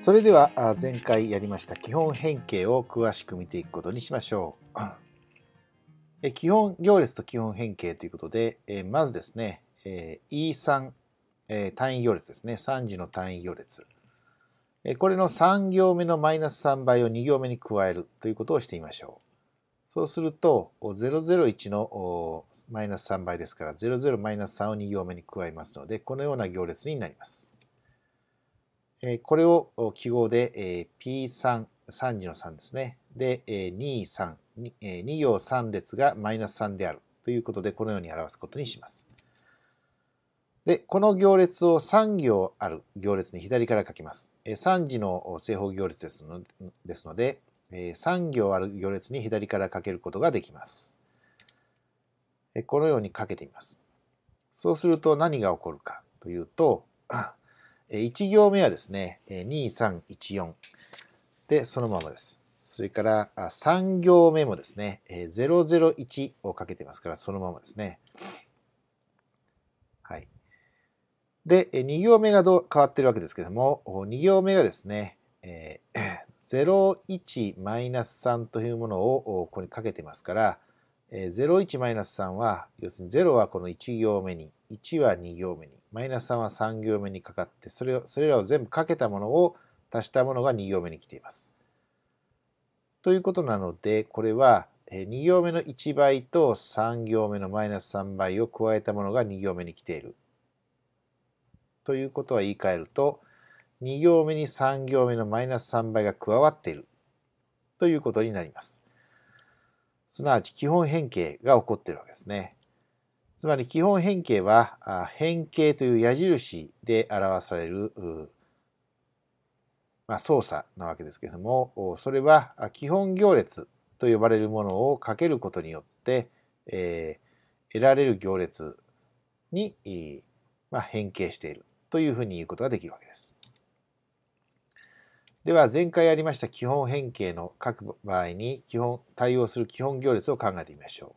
それでは前回やりました基本変形を詳しく見ていくことにしましょう。基本行列と基本変形ということで、まずですね、E3 単位行列ですね、3次の単位行列。これの3行目のマイナス3倍を2行目に加えるということをしてみましょう。そうすると、001のマイナス3倍ですから、00マイナス3を2行目に加えますので、このような行列になります。えこれを記号で、え P3、3時の3ですね。で、え2、3、え2行3列がマイナス3であるということで、このように表すことにします。で、この行列を3行ある行列に左から書きます。え3次の正方行列ですのでえ3行ある行列に左から書けることができます。えこのように書けてみます。そうすると何が起こるかというと、1行目はですね、2314で、そのままです。それから3行目もですね、001をかけてますから、そのままですね。はい。で、2行目がどう変わってるわけですけども、2行目がですね、え01-3というものをここにかけてますから、え01-3は、要するに0はこの1行目に、1は2行目に、マイナス3は3行目にかかって、それをそれらを全部かけたものを足したものが2行目に来ています。ということなので、これは2行目の1倍と3行目のマイナス3倍を加えたものが2行目に来ている。ということは言い換えると、2行目に3行目のマイナス3倍が加わっているということになります。すなわち基本変形が起こってるわけですね。つまり基本変形は変形という矢印で表される、まあ、操作なわけですけれどもそれは基本行列と呼ばれるものをかけることによって、えー、得られる行列に、まあ、変形しているというふうに言うことができるわけです。では前回やりました基本変形の各場合に基本対応する基本行列を考えてみましょ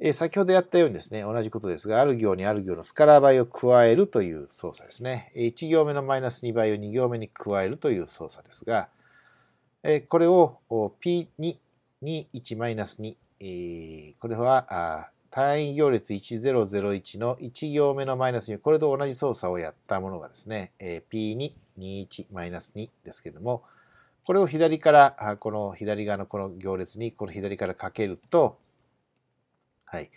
う。え先ほどやったようにですね、同じことですが、ある行にある行のスカラー倍を加えるという操作ですね。1行目のマイナス2倍を2行目に加えるという操作ですが、えこれを P2、21マイナス2、えこれは単位行列1001の1行目のマイナス2、これと同じ操作をやったものがですね、えー、P2、21マイナス2ですけども、これを左から、この左側のこの行列に、この左からかけると、はい。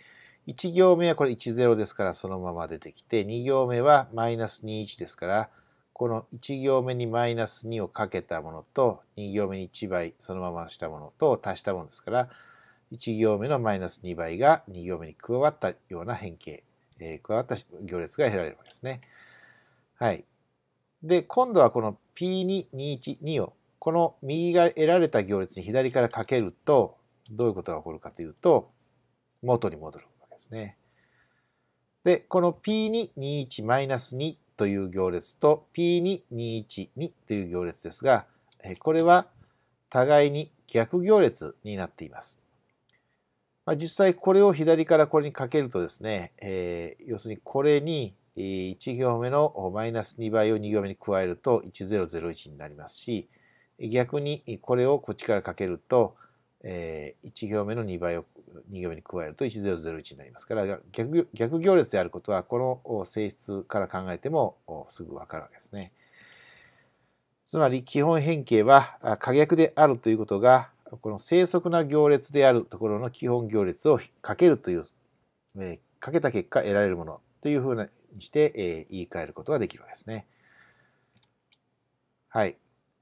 1行目はこれ10ですからそのまま出てきて、2行目はマイナス21ですから、この1行目にマイナス2をかけたものと、2行目に1倍そのまましたものと足したものですから、1行目のマイナス2倍が2行目に加わったような変形、えー、加わった行列が得られるわけですね。はい。で、今度はこの P221 2を、この右が得られた行列に左からかけると、どういうことが起こるかというと、元に戻るわけですね。で、この P221-2 という行列と P221-2 という行列ですが、これは互いに逆行列になっています。まあ、実際これを左からこれにかけるとですね、えー、要するにこれに1行目のマイナス2倍を2行目に加えると1001になりますし逆にこれをこっちからかけると1行目の2倍を2行目に加えると1001になりますから逆逆行列であることはこの性質から考えてもすぐ分かるわけですね。つまり基本変形は可逆であるということがこの正則な行列であるところの基本行列をかけるという、えかけた結果得られるものというふうなにして、え言い換えることができるわけですね。はい。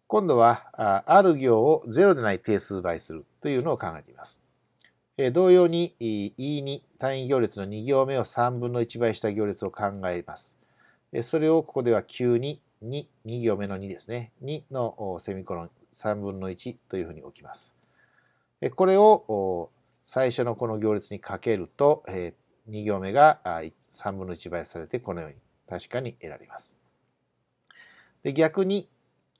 今度は、ある行をゼロでない定数倍するというのを考えています。え同様に E2 単位行列の2行目を3分の1倍した行列を考えます。それをここでは9に2、2行目の2ですね。2のセミコロン3分の1というふうに置きます。これを最初のこの行列にかけると、えっ2行目が3分の1倍されてこのように確かに得られます。で逆に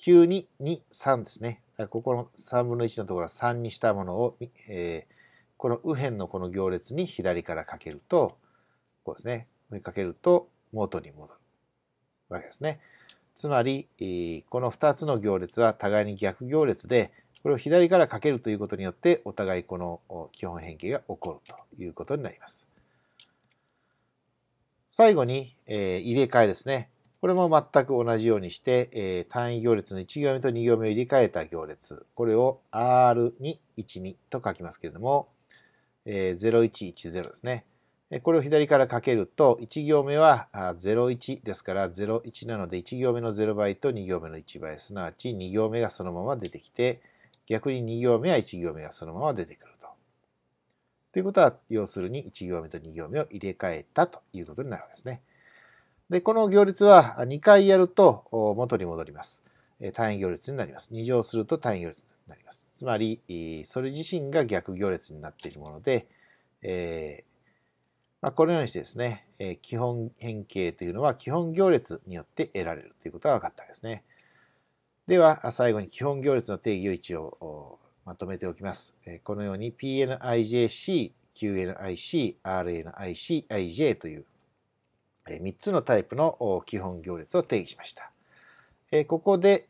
9に2、3ですね。ここの3分の1のところは3にしたものを、えー、この右辺のこの行列に左からかけると、こうですね。かけると元に戻るわけですね。つまり、この2つの行列は互いに逆行列で、これを左からかけるということによって、お互いこの基本変形が起こるということになります。最後に、えー、入れ替えですね。これも全く同じようにして、えー、単位行列の1行目と2行目を入れ替えた行列。これを R212 と書きますけれども、えー、0110ですね。これを左からかけると、1行目は01ですから01なので、1行目の0倍と2行目の1倍、すなわち2行目がそのまま出てきて、逆に2行目は1行目がそのまま出てくる。ということは、要するに1行目と2行目を入れ替えたということになるわけですね。で、この行列は2回やると元に戻ります。単位行列になります。2乗すると単位行列になります。つまり、それ自身が逆行列になっているもので、えー、まあ、このようにしてですね、基本変形というのは基本行列によって得られるということが分かったわけですね。では、最後に基本行列の定義を一応まとめておきます。このように PNIJC、QNIC、RNIC、IJ という3つのタイプの基本行列を定義しました。ここで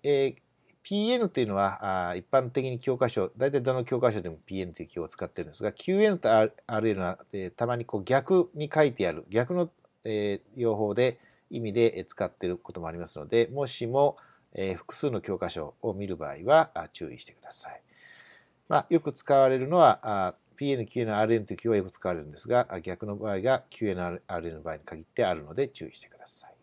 PN というのは一般的に教科書、大体どの教科書でも PN という記号を使ってるんですが、QN と RN はたまにこう逆に書いてある、逆の用法で意味で使ってることもありますので、もしも複数の教科書を見る場合は注意してください。まあ、よく使われるのは PNQNRN の a はよく使われるんですが逆の場合が QNRN の場合に限ってあるので注意してください。